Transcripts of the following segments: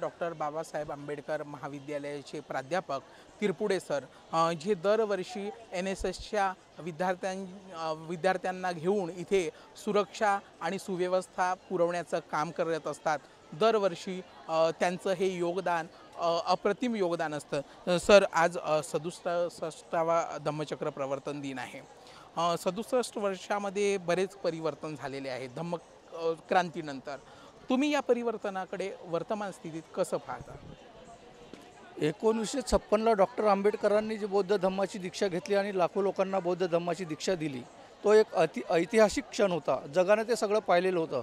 doctor Babasaheb Ambedkar महाविद्यालयाचे प्राध्यापक Tirpude sir जे दरवर्षी एन एस एसच्या विद्यार्थ्यां विद्यार्थ्यांना घेऊन इथे सुरक्षा आणि सुव्यवस्था पुरवण्याचं काम करत असतात दरवर्षी त्यांचं हे योगदान अप्रतिम योगदान असतं सर आज सदुसष्टावा धम्मचक्र प्रवर्तन दिन आहे सदुसष्ट वर्षामध्ये बरेच परिवर्तन झालेले आहे धम्म क्रांतीनंतर तुम्ही या परिवर्तनाकडे वर्तमान स्थितीत कसं पाहता एकोणीसशे छप्पनला डॉक्टर आंबेडकरांनी जी बौद्ध धम्माची दीक्षा घेतली आणि लाखो लोकांना बौद्ध धम्माची दीक्षा दिली तो एक अति ऐतिहासिक क्षण होता जगाने ते सगळं पाहिलेलं होतं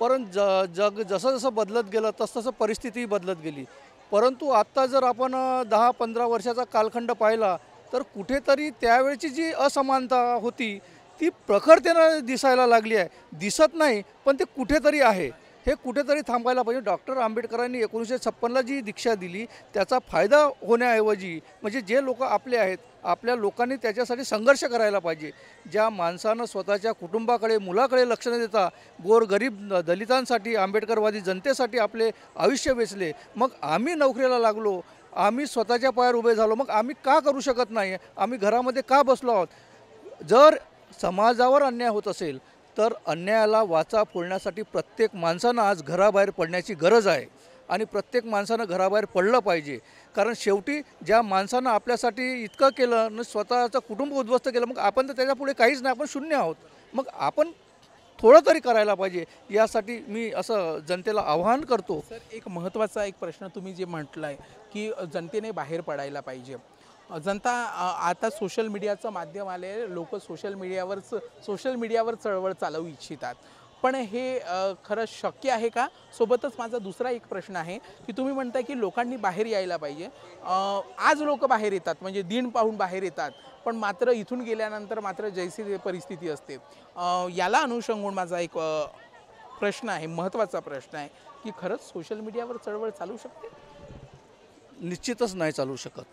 परंतु ज जग जसं जसं बदलत गेलं तसं तसं परिस्थितीही बदलत गेली परंतु आत्ता जर आपण दहा पंधरा वर्षाचा कालखंड पाहिला तर कुठेतरी त्यावेळची जी असमानता होती ती प्रखरतेनं दिसायला लागली आहे दिसत नाही पण ते कुठेतरी आहे हे कुठेतरी थांबायला पाहिजे डॉक्टर आंबेडकरांनी एकोणीसशे छप्पनला जी दीक्षा दिली त्याचा फायदा होण्याऐवजी म्हणजे जे लोक आपले आहेत आपल्या लोकांनी त्याच्यासाठी संघर्ष करायला पाहिजे ज्या माणसानं स्वतःच्या कुटुंबाकडे मुलाकडे लक्ष न देता गोरगरीब दलितांसाठी आंबेडकरवादी जनतेसाठी आपले आयुष्य वेचले मग आम्ही नोकरीला लागलो आम्ही स्वतःच्या पायावर उभे झालो मग आम्ही का करू शकत नाही आम्ही घरामध्ये का बसलो आहोत जर समाजावर अन्याय होत असेल तर अन्यायाला वाचा फोडण्यासाठी प्रत्येक माणसानं आज घराबाहेर पडण्याची गरज आहे आणि प्रत्येक माणसानं घराबाहेर पडलं पाहिजे कारण शेवटी ज्या माणसानं आपल्यासाठी इतकं केलं न स्वतःचं कुटुंब उद्ध्वस्त केलं मग आपण तर त्याच्यापुढे काहीच नाही आपण शून्य आहोत मग आपण थोडं तरी करायला पाहिजे यासाठी मी असं जनतेला आव्हान करतो सर एक महत्त्वाचा एक प्रश्न तुम्ही जे म्हटलं आहे की जनतेने बाहेर पडायला पाहिजे जनता आता सोशल मीडियाचं माध्यम आले लोक सोशल मीडियावरच सोशल मीडियावर चळवळ चालवू इच्छितात पण हे खरं शक्य आहे का सोबतच माझा दुसरा एक प्रश्न आहे की तुम्ही म्हणताय की लोकांनी बाहेर यायला पाहिजे आज लोक बाहेर येतात म्हणजे दिन पाहून बाहेर येतात पण मात्र इथून गेल्यानंतर मात्र जैसी परिस्थिती असते याला अनुषंगून माझा एक प्रश्न आहे महत्त्वाचा प्रश्न आहे की खरंच सोशल मीडियावर चळवळ चालू शकते निश्चितच नाही चालू शकत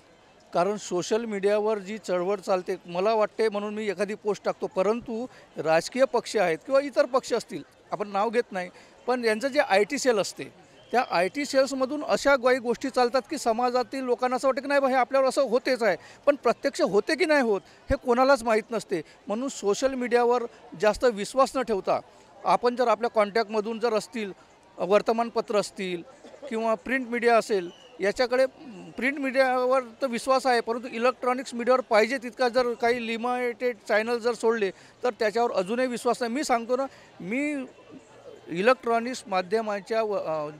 कारण सोशल मीडियावर जी चळवळ चालते मला वाटते म्हणून मी एखादी पोस्ट टाकतो परंतु राजकीय पक्ष आहेत किंवा इतर पक्ष असतील आपण नाव घेत नाही पण यांचं जे आय टी सेल असते त्या आय टी सेल्समधून अशा काही गोष्टी चालतात की समाजातील लोकांना असं वाटतं की नाही बा हे आपल्यावर असं होतेच आहे पण प्रत्यक्ष होते की नाही होत हे कोणालाच माहीत नसते म्हणून सोशल मीडियावर जास्त विश्वास न ठेवता आपण जर आपल्या कॉन्टॅक्टमधून जर असतील वर्तमानपत्र असतील किंवा प्रिंट मीडिया असेल याच्याकडे प्रिंट मीडियावर तर विश्वास आहे परंतु इलेक्ट्रॉनिक्स मीडियावर पाहिजे तितका जर काही लिमिटेड चॅनल जर सोडले तर त्याच्यावर अजूनही विश्वास नाही मी सांगतो ना मी इलेक्ट्रॉनिक्स माध्यमाच्या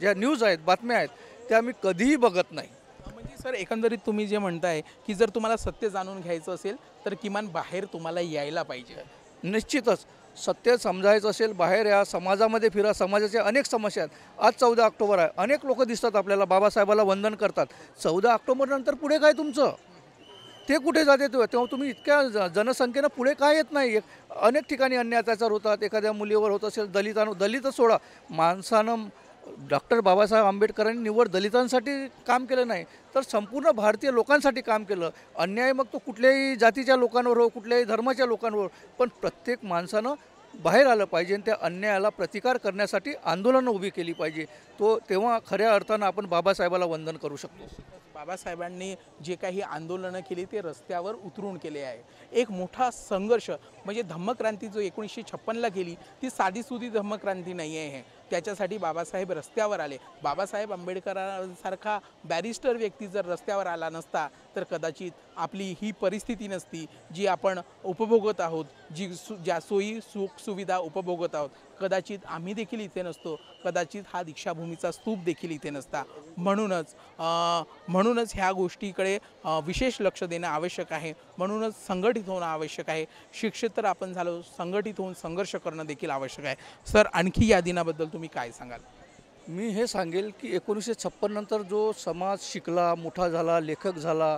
ज्या न्यूज आहेत बातम्या आहेत त्या मी कधीही बघत नाही म्हणजे सर एकंदरीत तुम्ही जे म्हणताय की जर तुम्हाला सत्य जाणून घ्यायचं असेल तर किमान बाहेर तुम्हाला यायला पाहिजे निश्चितच सत्य समजायचं असेल बाहेर या समाजामध्ये फिरा समाजाच्या अनेक समस्या आहेत आज चौदा ऑक्टोबर आहे अनेक लोक दिसतात आपल्याला बाबासाहेबाला वंदन करतात चौदा ऑक्टोबरनंतर पुढे काय तुमचं ते कुठे जाते तेव्हा तुम्ही इतक्या जनसंख्येनं पुढे काय येत नाही अनेक ठिकाणी अन्याचार होतात एखाद्या मुलीवर होत असेल दलितां दलितच सोडा माणसानं डॉक्टर बाबासाहेब आंबेडकरांनी निवड दलितांसाठी काम केलं नाही तर संपूर्ण भारतीय लोकांसाठी काम केलं अन्याय मग तो कुठल्याही जातीच्या लोकांवर हो कुठल्याही धर्माच्या लोकांवर हो, पण प्रत्येक माणसानं बाहेर आलं पाहिजे आणि त्या अन्यायाला प्रतिकार करण्यासाठी आंदोलनं उभी केली पाहिजे तो तेव्हा खऱ्या अर्थानं आपण बाबासाहेबाला वंदन करू शकतो बाबासाहेबांनी जे काही आंदोलनं केली ते रस्त्यावर उतरून केले आहे एक मोठा संघर्ष म्हणजे धम्मक्रांती जो एकोणीसशे छप्पनला केली ती साधीसुधी धम्मक्रांती नाही आहे त्याच्यासाठी बाबासाहेब रस्त्यावर आले बाबासाहेब आंबेडकरांसारखा बॅरिस्टर व्यक्ती जर रस्त्यावर आला नसता तर कदाचित आपली ही परिस्थिती नसती जी आपण उपभोगत आहोत जी सु ज्या सोयी सुख सुविधा उपभोगत आहोत कदाचित आम्ही देखील इथे नसतो कदाचित हा दीक्षाभूमीचा स्तूप देखील इथे नसता म्हणूनच म्हणूनच ह्या गोष्टीकडे विशेष लक्ष देणं आवश्यक आहे म्हणूनच संघटित होणं आवश्यक आहे शिक्षित तर आपण झालो संघटित होऊन संघर्ष करणं देखील आवश्यक आहे सर आणखी या दिनाबद्दल तुम्ही काय सांगाल मी हे सांगेल की एकोणीसशे छप्पन्नंतर जो समाज शिकला मोठा झाला लेखक झाला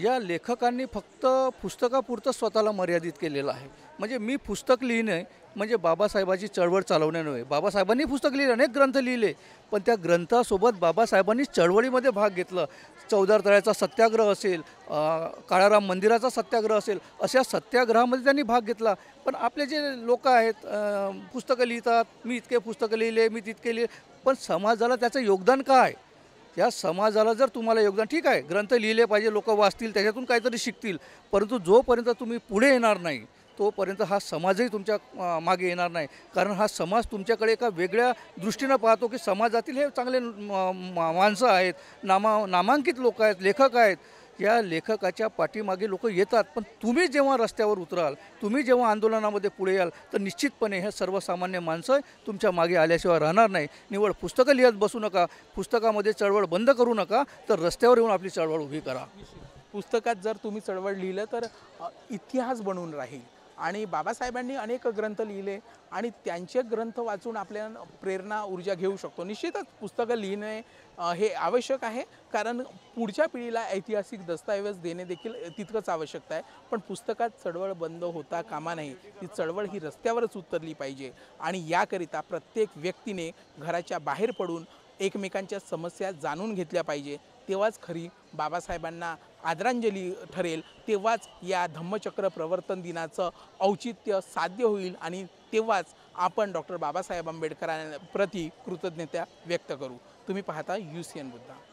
या लेखकांनी फक्त पुस्तकापुरतं स्वतःला मर्यादित केलेलं आहे म्हणजे मी पुस्तक लिहिणे म्हणजे बाबासाहेबाची चळवळ चालवणे नव्हे बाबासाहेबांनी पुस्तक लिहिले अनेक ग्रंथ लिहिले पण त्या ग्रंथासोबत बाबासाहेबांनी चळवळीमध्ये भाग घेतला चौदार तळ्याचा सत्याग्रह असेल काळाराम मंदिराचा सत्याग्रह असेल अशा सत्याग्रहामध्ये त्यांनी भाग घेतला पण आपले जे लोक आहेत पुस्तकं लिहितात मी इतके पुस्तकं लिहिले मी तितके लिहिले पण समाजाला त्याचं योगदान काय या समाजाला जर तुम्हाला योगदान ठीक आहे ग्रंथ लिहिले पाहिजे लोक वाचतील त्याच्यातून काहीतरी शिकतील परंतु जोपर्यंत तुम्ही पुढे येणार नाही तोपर्यंत हा समाजही तुमच्या मागे येणार नाही कारण हा समाज तुमच्याकडे एका वेगळ्या दृष्टीनं पाहतो की समाजातील हे चांगले माणसं आहेत नामा नामांकित लोक आहेत लेखक आहेत या लेखकाच्या पाठीमागे लोक येतात पण तुम्ही जेव्हा रस्त्यावर उतराल तुम्ही जेव्हा आंदोलनामध्ये पुढे याल तर निश्चितपणे हे सर्वसामान्य माणसं तुमच्या मागे आल्याशिवाय राहणार नाही निवड पुस्तकं लिहित बसू नका पुस्तकामध्ये चळवळ बंद करू नका तर रस्त्यावर येऊन आपली चळवळ उभी करा पुस्तकात जर तुम्ही चळवळ लिहिलं तर इतिहास बनून राहील आणि बाबासाहेबांनी अनेक ग्रंथ लिहिले आणि त्यांचे ग्रंथ वाचून आपल्या प्रेरणा ऊर्जा घेऊ शकतो निश्चितच पुस्तकं लिहिणे हे आवश्यक आहे कारण पुढच्या पिढीला ऐतिहासिक दस्तऐवज देणे देखील तितकंच आवश्यकता आहे पण पुस्तकात चळवळ बंद होता कामा नाही ती चळवळ ही रस्त्यावरच उतरली पाहिजे आणि याकरिता प्रत्येक व्यक्तीने घराच्या बाहेर पडून एकमेकांच्या समस्या जाणून घेतल्या पाहिजे तेव्हाच खरी बाबासाहेबांना आदरांजली ठरेल तेव्हाच या धम्मचक्र प्रवर्तन दिनाचं औचित्य साध्य होईल आणि तेव्हाच आपण डॉक्टर बाबासाहेब आंबेडकरांप्रती कृतज्ञता व्यक्त करू तुम्ही पाहता यू सी एन बुद्धा